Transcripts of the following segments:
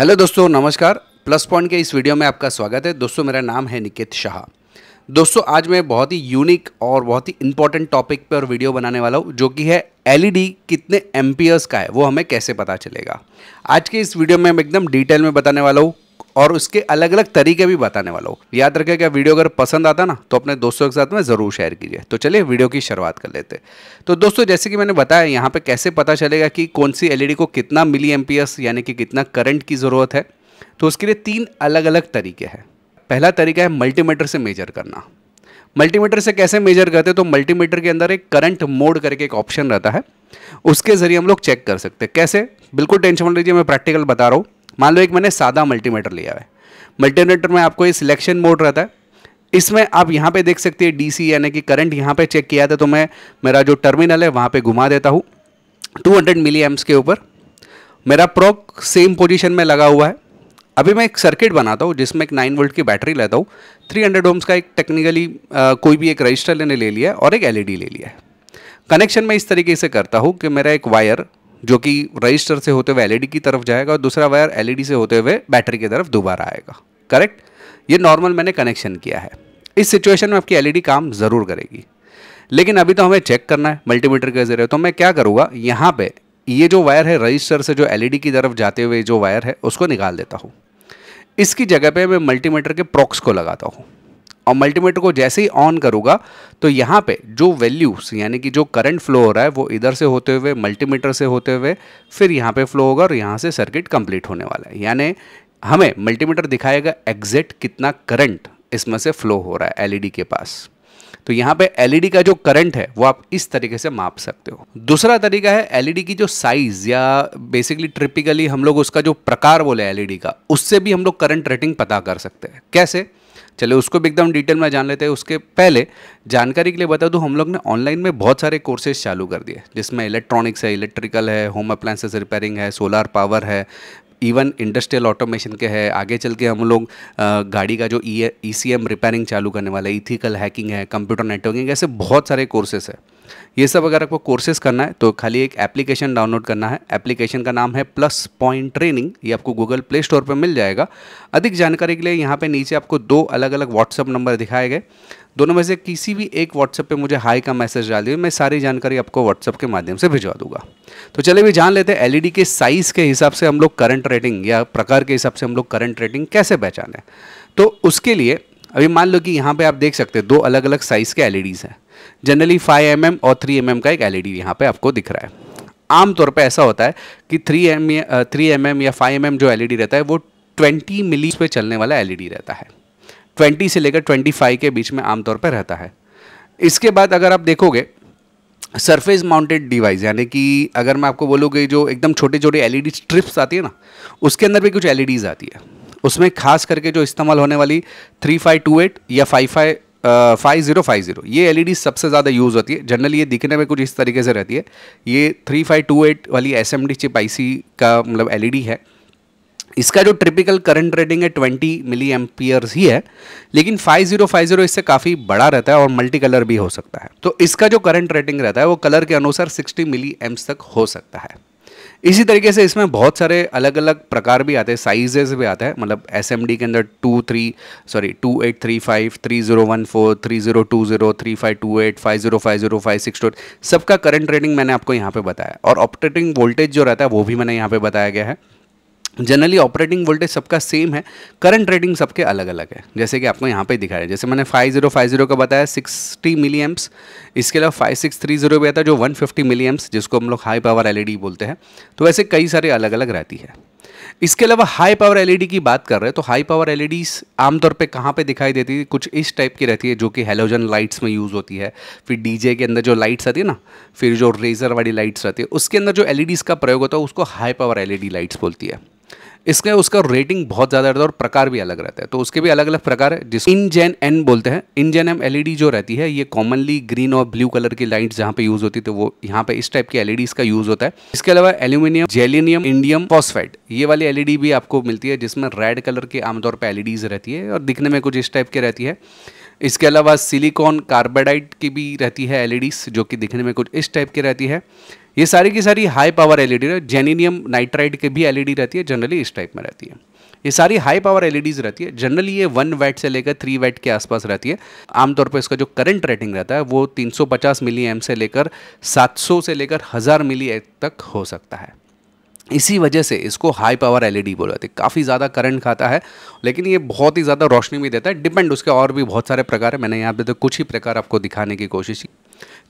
hello दोस्तों नमस्कार plus point के इस वीडियो में आपका स्वागत है दोस्तों मेरा नाम है निकेत शाह दोस्तों आज मैं बहुत ही यूनिक और बहुत ही इंपॉर्टेंट टॉपिक पर वीडियो बनाने वाला हूँ जो कि है एलईडी e कितने एम्पियर्स का है वो हमें कैसे पता चलेगा आज के इस वीडियो में मैं एकदम डिटेल में बताने वाला हूँ और उसके अलग अलग तरीके भी बताने वाला हूँ याद रखें कि वीडियो अगर पसंद आता ना तो अपने दोस्तों के साथ में ज़रूर शेयर कीजिए तो चलिए वीडियो की शुरुआत कर लेते तो दोस्तों जैसे कि मैंने बताया यहाँ पर कैसे पता चलेगा कि कौन सी एल e को कितना मिली एम यानी कि कितना करंट की ज़रूरत है तो उसके लिए तीन अलग अलग तरीके हैं पहला तरीका है मल्टीमीटर से मेजर करना मल्टीमीटर से कैसे मेजर करते हैं तो मल्टीमीटर के अंदर एक करंट मोड करके एक ऑप्शन रहता है उसके ज़रिए हम लोग चेक कर सकते हैं कैसे बिल्कुल टेंशन मत लीजिए मैं प्रैक्टिकल बता रहा हूँ मान लो एक मैंने सादा मल्टीमीटर लिया है मल्टीमीटर में आपको ये सिलेक्शन मोड रहता है इसमें आप यहाँ पे देख सकते हैं डीसी यानी कि करंट यहाँ पे चेक किया था तो मैं मेरा जो टर्मिनल है वहाँ पे घुमा देता हूँ 200 हंड्रेड मिली एम्स के ऊपर मेरा प्रोक सेम पोजीशन में लगा हुआ है अभी मैं एक सर्किट बनाता हूँ जिसमें एक 9 वोल्ट की बैटरी लेता हूँ 300 हंड्रेड ओम्स का एक टेक्निकली कोई भी एक रजिस्टर लेने ले लिया और एक एल e ले लिया है कनेक्शन मैं इस तरीके से करता हूँ कि मेरा एक वायर जो कि रजिस्टर से होते हुए एलईडी e की तरफ जाएगा और दूसरा वायर एलईडी e से होते हुए बैटरी की तरफ दोबारा आएगा करेक्ट ये नॉर्मल मैंने कनेक्शन किया है इस सिचुएशन में आपकी एलईडी e काम ज़रूर करेगी लेकिन अभी तो हमें चेक करना है मल्टीमीटर के ज़रिए तो मैं क्या करूँगा यहाँ पर ये जो वायर है रजिस्टर से जो एल की तरफ जाते हुए जो वायर है उसको निकाल देता हूँ इसकी जगह पर मैं मल्टीमीटर के प्रॉक्स को लगाता हूँ और मल्टीमीटर को जैसे ही ऑन करूँगा तो यहाँ पे जो वैल्यूस यानी कि जो करंट फ्लो हो रहा है वो इधर से होते हुए मल्टीमीटर से होते हुए फिर यहाँ पे फ्लो होगा और यहाँ से सर्किट कंप्लीट होने वाला है यानी हमें मल्टीमीटर दिखाएगा एग्जैक्ट कितना करंट इसमें से फ्लो हो रहा है एल e के पास तो यहाँ पे एलईडी e का जो करंट है वो आप इस तरीके से माप सकते हो दूसरा तरीका है एलईडी e की जो साइज या बेसिकली ट्रिपिकली हम लोग उसका जो प्रकार बोले एलईडी का उससे भी हम लोग करंट रेटिंग पता कर सकते हैं कैसे चलो उसको भी एकदम डिटेल में जान लेते हैं उसके पहले जानकारी के लिए बता दूँ हम लोग ने ऑनलाइन में बहुत सारे कोर्सेज चालू कर दिए जिसमें इलेक्ट्रॉनिक्स है इलेक्ट्रिकल है होम अप्लाइंसेस रिपेयरिंग है सोलार पावर है इवन इंडस्ट्रियल ऑटोमेशन के है आगे चल के हम लोग गाड़ी का जो ई ई सी एम रिपेयरिंग चालू करने वाला है इथिकल हैकिंग है कंप्यूटर नेटवर्किंग ऐसे बहुत सारे कोर्सेस है ये सब अगर आपको कोर्सेज करना है तो खाली एक एप्लीकेशन डाउनलोड करना है एप्लीकेशन का नाम है प्लस पॉइंट ट्रेनिंग ये आपको गूगल प्ले स्टोर पर मिल जाएगा अधिक जानकारी के लिए यहाँ पर नीचे आपको दो अलग अलग व्हाट्सअप नंबर दिखाए गए दोनों में से किसी भी एक व्हाट्सएप पे मुझे हाई का मैसेज डाल दिए मैं सारी जानकारी आपको व्हाट्सएप के माध्यम से भिजवा दूंगा तो चले भी जान लेते हैं एलईडी e के साइज़ के हिसाब से हम लोग करंट रेटिंग या प्रकार के हिसाब से हम लोग करंट रेटिंग कैसे पहचाने तो उसके लिए अभी मान लो कि यहाँ पे आप देख सकते हैं दो अलग अलग साइज़ के एलईडीज़ e हैं जनरली 5 एम mm और 3 एम mm का एक एलईडी e यहाँ पर आपको दिख रहा है आमतौर पे ऐसा होता है कि 3 एम थ्री एम या 5 एम mm जो एलईडी e रहता है वो 20 मिली पे चलने वाला एलईडी रहता है 20 से लेकर 25 के बीच में आमतौर पर रहता है इसके बाद अगर आप देखोगे सरफेस माउंटेड डिवाइस यानी कि अगर मैं आपको बोलूँ कि जो एकदम छोटे छोटे एल स्ट्रिप्स आती है ना उसके अंदर भी कुछ एल आती है उसमें खास करके जो इस्तेमाल होने वाली थ्री फाइव टू एट या five five five zero five zero ये एल सबसे ज़्यादा यूज़ होती है जनरली ये दिखने में कुछ इस तरीके से रहती है ये थ्री फाइव टू एट वाली S M D chip I C का मतलब एल है इसका जो ट्रिपिकल करंट रेटिंग है ट्वेंटी मिली एम्पियर्स ही है लेकिन फाइव ज़ीरो फाइव ज़ीरो इससे काफ़ी बड़ा रहता है और मल्टी कलर भी हो सकता है तो इसका जो करंट रेटिंग रहता है वो कलर के अनुसार सिक्सटी मिली एम्स तक हो सकता है इसी तरीके से इसमें बहुत सारे अलग अलग प्रकार भी आते हैं साइजेस भी आता है मतलब एस के अंदर two three sorry two eight three five three zero one four three zero two zero three five two eight five zero five zero five six two सबका करंट रेटिंग मैंने आपको यहाँ पे बताया और ऑपरेटिंग वोल्टेज जो रहता है वो भी मैंने यहाँ पे बताया गया है जनरली ऑपरेटिंग वोल्टेज सबका सेम है करंट रेटिंग सबके अलग अलग है जैसे कि आपको यहाँ पे दिखाया है जैसे मैंने 5050 का बताया 60 मिली एम्स इसके अलावा 5630 भी आता है जो 150 मिली एम्स जिसको हम लोग हाई पावर एलईडी बोलते हैं तो वैसे कई सारे अलग अलग रहती है इसके अलावा हाई पावर एलईडी की बात कर रहे हैं तो हाई पावर एलईडी आमतौर पे कहाँ पे दिखाई देती है कुछ इस टाइप की रहती है जो कि हेलोजन लाइट्स में यूज़ होती है फिर डीजे के अंदर जो लाइट्स आती है ना फिर जो रेजर वाली लाइट्स रहती है उसके अंदर जो एलईडीज़ e का प्रयोग होता है उसको हाई पावर एलईडी लाइट्स बोलती है इसका उसका रेटिंग बहुत ज़्यादा रहता है और प्रकार भी अलग रहता है तो उसके भी अलग अलग प्रकार है जिस इन जेन एन बोलते हैं इन जेन एम एल जो रहती है ये कॉमनली ग्रीन और ब्लू कलर की लाइट जहाँ पे यूज़ होती है तो वो यहाँ पे इस टाइप की एलईडी का यूज़ होता है इसके अलावा एल्यूमिनियम जेलिनियम इंडियम फॉस्फेट ये वाली एलईडी भी आपको मिलती है जिसमें रेड कलर की आमतौर पर एलईडीज रहती है और दिखने में कुछ इस टाइप की रहती है इसके अलावा सिलिकॉन कार्बेडाइट की भी रहती है एलईडीज जो कि दिखने में कुछ इस टाइप की रहती है ये सारी की सारी हाई पावर एलईडी है जेनिनियम नाइट्राइड की भी एलईडी e रहती है जनरली इस टाइप में रहती है ये सारी हाई पावर एलईडीज रहती है जनरली ये वन वैट से लेकर थ्री वैट के आसपास रहती है आमतौर पर इसका जो करंट रेटिंग रहता है वो 350 मिली एम से लेकर 700 से लेकर हज़ार मिली तक हो सकता है इसी वजह से इसको हाई पावर एलईडी डी जाता है काफ़ी ज़्यादा करंट खाता है लेकिन ये बहुत ही ज़्यादा रोशनी भी देता है डिपेंड उसके और भी बहुत सारे प्रकार है मैंने यहाँ पे तो कुछ ही प्रकार आपको दिखाने की कोशिश की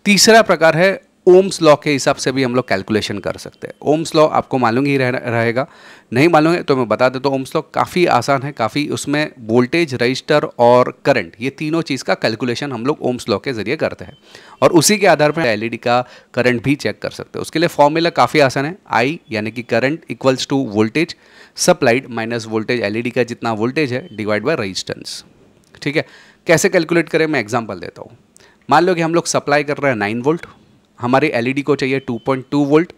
तीसरा प्रकार है ओम्स लॉ के हिसाब से भी हम लोग कैलकुलेशन कर सकते हैं ओम्स लॉ आपको मालूम ही रह, रहेगा नहीं मालूम है तो मैं बता देता हूँ ओम्स लॉ काफ़ी आसान है काफ़ी उसमें वोल्टेज रजिस्टर और करंट ये तीनों चीज़ का कैलकुलेशन हम लोग ओम्स लॉ के ज़रिए करते हैं और उसी के आधार पर एलईडी e का करंट भी चेक कर सकते हैं उसके लिए फॉर्मूला काफ़ी आसान है आई यानी कि current equals to voltage supplied minus voltage L का जितना वोल्टेज है डिवाइड बाई रजिस्टेंस ठीक है कैसे कैलकुलेट करें मैं एग्जाम्पल देता हूँ मान लो कि हम लोग सप्लाई कर रहे हैं नाइन वोल्ट हमारे एलईडी e को चाहिए 2.2 वोल्ट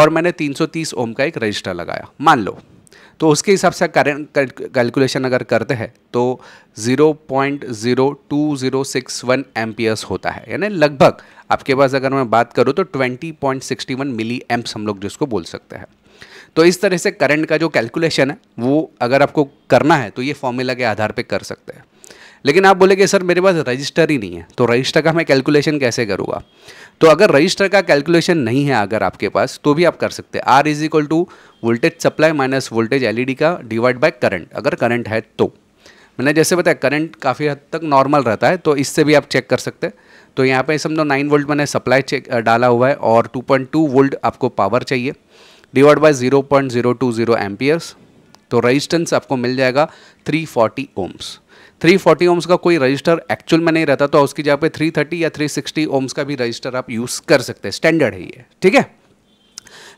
और मैंने 330 ओम का एक रजिस्टर लगाया मान लो तो उसके हिसाब से करंट कैलकुलेशन अगर करते हैं तो 0.02061 एम्पियर्स होता है यानी लगभग आपके पास अगर मैं बात करूँ तो 20.61 मिली एम्प्स हम लोग जिसको बोल सकते हैं तो इस तरह से करंट का जो कैलकुलेशन है वो अगर आपको करना है तो ये फॉर्मूला के आधार पर कर सकते हैं लेकिन आप बोलेंगे सर मेरे पास रजिस्टर ही नहीं है तो रजिस्टर का मैं कैलकुलेशन कैसे करूँगा तो अगर रजिस्टर का कैलकुलेशन नहीं है अगर आपके पास तो भी आप कर सकते हैं R is equal to voltage supply minus voltage L का डिवाइड बाय करंट अगर करंट है तो मैंने जैसे बताया करंट काफ़ी हद तक नॉर्मल रहता है तो इससे भी आप चेक कर सकते हैं तो यहाँ पे समझो नाइन वोल्ट मैंने सप्लाई चेक डाला हुआ है और 2.2 वोल्ट आपको पावर चाहिए डिवाइड बाय 0.020 पॉइंट तो रजिस्टेंस आपको मिल जाएगा 340 ओम्स थ्री फोर्टी ओम्स का कोई रजिस्टर एक्चुअल में नहीं रहता तो उसकी जगह पे थ्री थर्टी या थ्री सिक्सटी ओम्स का भी रजिस्टर आप यूज़ कर सकते हैं स्टैंडर्ड है ये ठीक है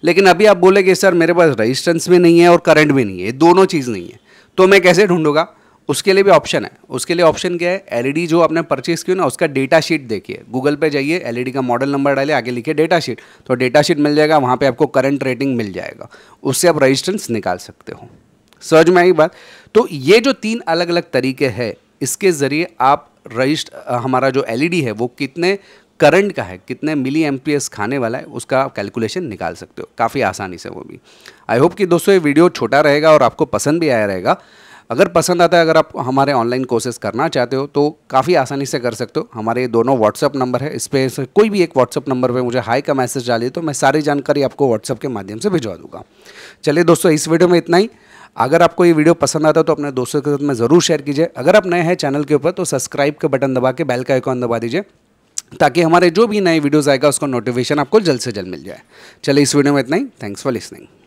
लेकिन अभी आप बोले कि सर मेरे पास रजिस्टेंस भी नहीं है और करंट भी नहीं है दोनों चीज़ नहीं है तो मैं कैसे ढूंढूंगा उसके लिए भी ऑप्शन है उसके लिए ऑप्शन क्या है एलईडी e जो आपने परचेज़ की ना उसका डेटा शीट देखिए गूगल पे जाइए एलईडी e का मॉडल नंबर डाले आगे लिखिए डेटा शीट तो डेटा शीट मिल जाएगा वहाँ पे आपको करंट रेटिंग मिल जाएगा उससे आप रजिस्टेंस निकाल सकते हो समझ में आई बात तो ये जो तीन अलग अलग तरीके हैं इसके ज़रिए आप रजिस्ट हमारा जो एलईडी e है वो कितने करंट का है कितने मिली एम खाने वाला है उसका आप कैलकुलेशन निकाल सकते हो काफ़ी आसानी से वो भी आई होप कि दोस्तों ये वीडियो छोटा रहेगा और आपको पसंद भी आया रहेगा अगर पसंद आता है अगर आप हमारे ऑनलाइन कोर्सेज करना चाहते हो तो काफ़ी आसानी से कर सकते हो हमारे ये दोनों व्हाट्सअप नंबर है इस पर कोई भी एक व्हाट्सअप नंबर पे मुझे हाई का मैसेज डालिए तो मैं सारी जानकारी आपको व्हाट्सअप के माध्यम से भिजवा दूंगा चलिए दोस्तों इस वीडियो में इतना ही अगर आपको ये वीडियो पसंद आता है तो अपने दोस्तों के साथ में ज़रूर शेयर कीजिए अगर आप नए हैं चैनल के ऊपर तो सब्सक्राइब का बटन दबा के बैल का आइकॉन दबा दीजिए ताकि हमारे जो भी नए वीडियोज़ आएगा उसका नोटिफिकेशन आपको जल्द से जल्द मिल जाए चलिए इस वीडियो में इतना ही थैंक्स फॉर लिसनिंग